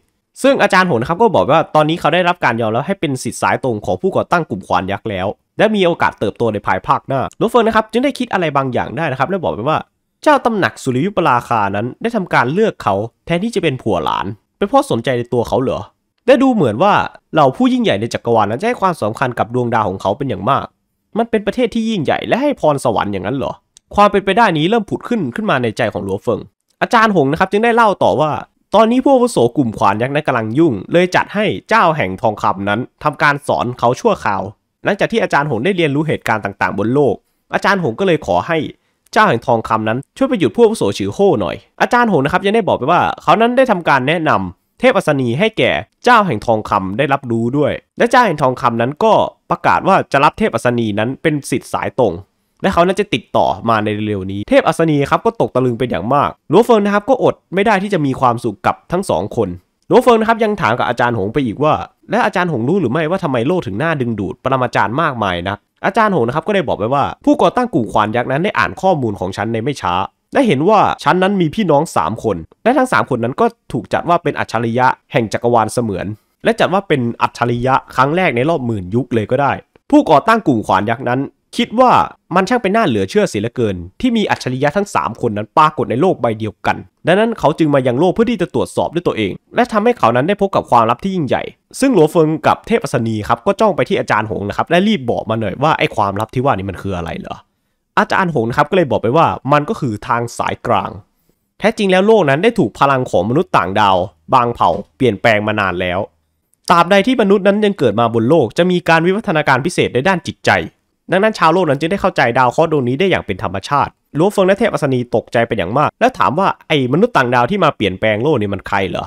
ซึ่งอาจารย์หนครับก็บอกว่าตอนนี้เขาได้รับการยอมรับให้เป็นสิทธิ์สายตรงของผู้ก่อตั้งกลุ่มควานยักษ์แล้ว และมีโอกาสเติบโตในภายภาคหน้าโรเฟิร์นนะครับจึงได้คิดอะไรบางอย่างได้นะครับและบอกไปว่าเจ้าตำหนักสุริยุปราคานั้นได้ทำการเลือกเขา แทนที่จะเป็นผัวหลานเป็นเพราะสนใจในตัวเขาเหรอได้ดูเหมือนว่าเหล่าผู้ยิ่งใหญ่ในจักรวาลนั้นจะให้ความสำคัญกับดวงดาวของเขาเป็นอย่างมาก มันเป็นประเทศที่ยิ่งใหญ่และให้พรสวรรค์อย่างนั้นเหรอความเป็นไปได้นี้เริ่มผุดขึ้นขึ้นมาในใจของหลัวเฟิง อาจารย์หงนะครับจึงได้เล่าต่อว่า ตอนนี้พวกวุโสกลุ่มขวานยักษ์นั้นกำลังยุ่ง เลยจัดให้เจ้าแห่งทองคำนั้นทำการสอนเขาชั่วคราว หลังจากที่อาจารย์หงได้เรียนรู้เหตุการณ์ต่างๆ บนโลก อาจารย์หงก็เลยขอให้เจ้าแห่งทองคำนั้นช่วยไปหยุดพวกวุโสฉ่อโค่หน่อย อาจารย์หงนะครับยังได้บอกไปว่า เขานั้นได้ทำการแนะนำเทพอัศนีให้แก่เจ้าแห่งทองคำได้รับรู้ด้วย และเจ้าแห่งทองคำนั้นก็ประกาศว่าจะรับเทพอัศนีนั้นเป็นสิทธิ์สายตรงและเขาน่าจะติดต่อมาในเร็วนี้ เทพอัศนีครับก็ตกตะลึงเป็นอย่างมากลัวเฟิงนะครับก็อดไม่ได้ที่จะมีความสุขกับทั้งสองคนลัวเฟิงนะครับยังถามกับอาจารย์หงไปอีกว่า และอาจารย์หงรู้หรือไม่ว่าทำไมโลกถึงน่าดึงดูดปรมาจารย์มากมายนะักอาจารย์หงนะครับก็ได้บอกไปว่าผู้ก่อตั้งกู่ควานยักษ์นั้นได้อ่านข้อมูลของฉันในไม่ช้าและเห็นว่าฉันนั้นมีพี่น้อง3คนและทั้ง3คนนั้นก็ถูกจัดว่าเป็นอัจฉริยะแห่งจักรวาลเสมือนและจัดว่าเป็นอัจฉริยะครั้งแรกในรอบหมื่นยุคเลยก็ได้ ผู้ก่อตั้งกลุ่มขวานยักษ์นั้นคิดว่ามันช่างเป็นหน้าเหลือเชื่อเสียเหลือเกิน ที่มีอัจฉริยะทั้ง 3 คนนั้นปรากฏในโลกใบเดียวกัน ดังนั้นเขาจึงมายังโลกเพื่อที่จะตรวจสอบด้วยตัวเอง และทำให้เขานั้นได้พบกับความลับที่ยิ่งใหญ่ ซึ่งหลัวเฟิงกับเทพอสนีครับก็จ้องไปที่อาจารย์หงนะครับและรีบบอกมาหน่อยว่าไอ้ความลับที่ว่านี้มันคืออะไรเหรอ อาจารย์หงนะครับก็เลยบอกไปว่ามันก็คือทางสายกลาง แท้จริงแล้วโลกนั้นได้ถูกพลังของมนุษย์ต่างดาว บางเผ่าเปลี่ยนแปลงมานานแล้ว ตราบใดที่มนุษย์นั้นยังเกิดมาบนโลกจะมีการวิวัฒนาการพิเศษในด้านจิตใจดังนั้นชาวโลกนั้นจึงได้เข้าใจดาวเคราะห์ดวงนี้ได้อย่างเป็นธรรมชาติลัวเฟิงและเทพอัศนีตกใจเป็นอย่างมาก แล้วถามว่าไอ้มนุษย์ต่างดาวที่มาเปลี่ยนแปลงโลกนี่มันใครเหรอ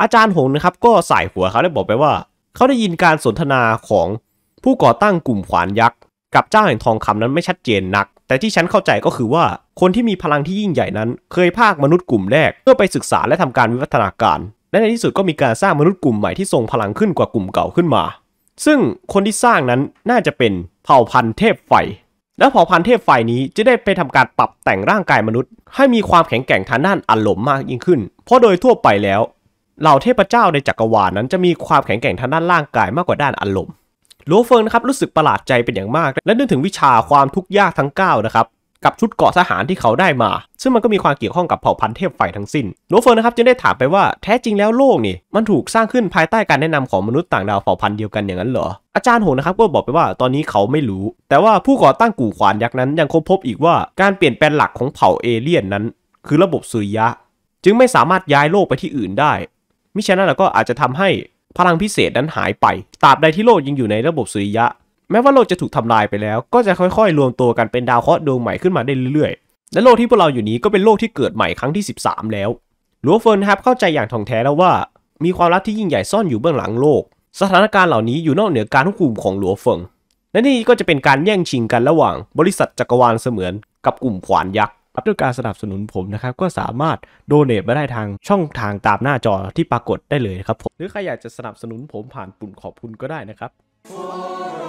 อาจารย์หงนะครับก็สายหัวเขาได้บอกไปว่า เขาได้ยินการสนทนาของผู้ก่อตั้งกลุ่มขวานยักษ์กับเจ้าแห่งทองคำนั้นไม่ชัดเจนนัก แต่ที่ฉันเข้าใจก็คือว่าคนที่มีพลังที่ยิ่งใหญ่นั้นเคยภาคมนุษย์กลุ่มแรกเพื่อไปศึกษาและทำการวิวัฒนาการ และในที่สุดก็มีการสร้างมนุษย์กลุ่มใหม่ที่ทรงพลังขึ้นกว่ากลุ่มเก่าขึ้นมาซึ่งคนที่สร้างนั้นน่าจะเป็นเผ่าพันธุ์เทพไฟ และเผ่าพันธุ์เทพไฟนี้จะได้ไปทำการปรับแต่งร่างกายมนุษย์ ให้มีความแข็งแกร่งทางด้านอารมณ์มากยิ่งขึ้น เพราะโดยทั่วไปแล้วเหล่าเทพเจ้าในจักรวาลนั้นจะมีความแข็งแกร่งทางด้านร่างกายมากกว่าด้านอารมณ์ลัวเฟิร์นครับรู้สึกประหลาดใจเป็นอย่างมาก และนึกถึงวิชาความทุกข์ยากทั้ง 9นะครับกับชุดเกาะทหารที่เขาได้มา ซึ่งมันก็มีความเกี่ยวข้องกับเผ่าพันธุ์เทพไฟทั้งสิ้น โนเฟอร์นะครับจึงได้ถามไปว่าแท้จริงแล้วโลกนี่มันถูกสร้างขึ้นภายใต้การแนะนำของมนุษย์ต่างดาวเผ่าพันธุ์เดียวกันอย่างนั้นเหรอ อาจารย์โหนะครับก็บอกไปว่าตอนนี้เขาไม่รู้ แต่ว่าผู้ก่อตั้งกู่ขวานยักษ์นั้นยังค้นพบอีกว่าการเปลี่ยนแปลงหลักของเผ่าเอเลี่ยนนั้นคือระบบสุริยะ จึงไม่สามารถย้ายโลกไปที่อื่นได้ มิฉะนั้นเราก็อาจจะทำให้พลังพิเศษนั้นหายไปตราบใดที่โลกยังอยู่ในระบบสุริยะแม้ว่าโลกจะถูกทำลายไปแล้ว ก็จะค่อยๆรวมตัวกันเป็นดาวเคราะห์ดวงใหม่ขึ้นมาได้เรื่อยๆ และโลกที่พวกเราอยู่นี้ก็เป็นโลกที่เกิดใหม่ครั้งที่ 13 แล้วลัวเฟิร์นครับเข้าใจอย่างท่องแท้แล้วว่า มีความลับที่ยิ่งใหญ่ซ่อนอยู่เบื้องหลังโลก สถานการณ์เหล่านี้อยู่นอกเหนือการควบคุมของหลัวเฟิงและนี่ก็จะเป็นการแย่งชิงกันระหว่าง บริษัทจักรวาลเสมือน กับกลุ่มขวานยักษ์ด้วยการสนับสนุนผมนะครับ ก็สามารถโดเนทมาได้ทางช่องทางตามหน้าจอที่ปรากฏได้เลยครับผมหรือใครอยากจะสนับสนุนผมผ่านปุ่มขอบคุณก็ได้นะครับ